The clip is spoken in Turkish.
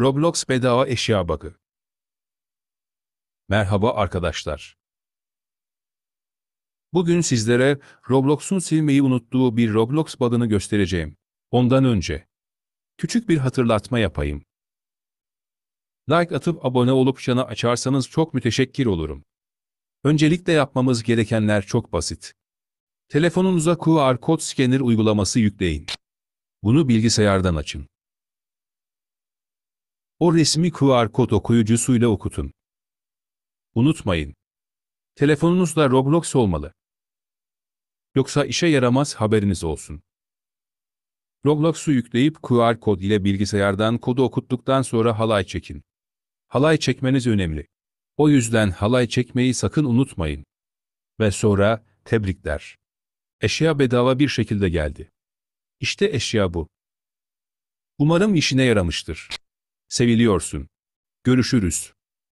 Roblox bedava eşya Bakı. Merhaba arkadaşlar. Bugün sizlere Roblox'un silmeyi unuttuğu bir Roblox badını göstereceğim. Ondan önce küçük bir hatırlatma yapayım. Like atıp abone olup çanı açarsanız çok müteşekkir olurum. Öncelikle yapmamız gerekenler çok basit. Telefonunuza QR kod scanner uygulaması yükleyin. Bunu bilgisayardan açın. O resmi QR kod okuyucusuyla okutun. Unutmayın. Telefonunuzda Roblox olmalı. Yoksa işe yaramaz haberiniz olsun. Roblox'u yükleyip QR kod ile bilgisayardan kodu okuttuktan sonra halay çekin. Halay çekmeniz önemli. O yüzden halay çekmeyi sakın unutmayın. Ve sonra tebrikler. Eşya bedava bir şekilde geldi. İşte eşya bu. Umarım işine yaramıştır. Seviliyorsun. Görüşürüz.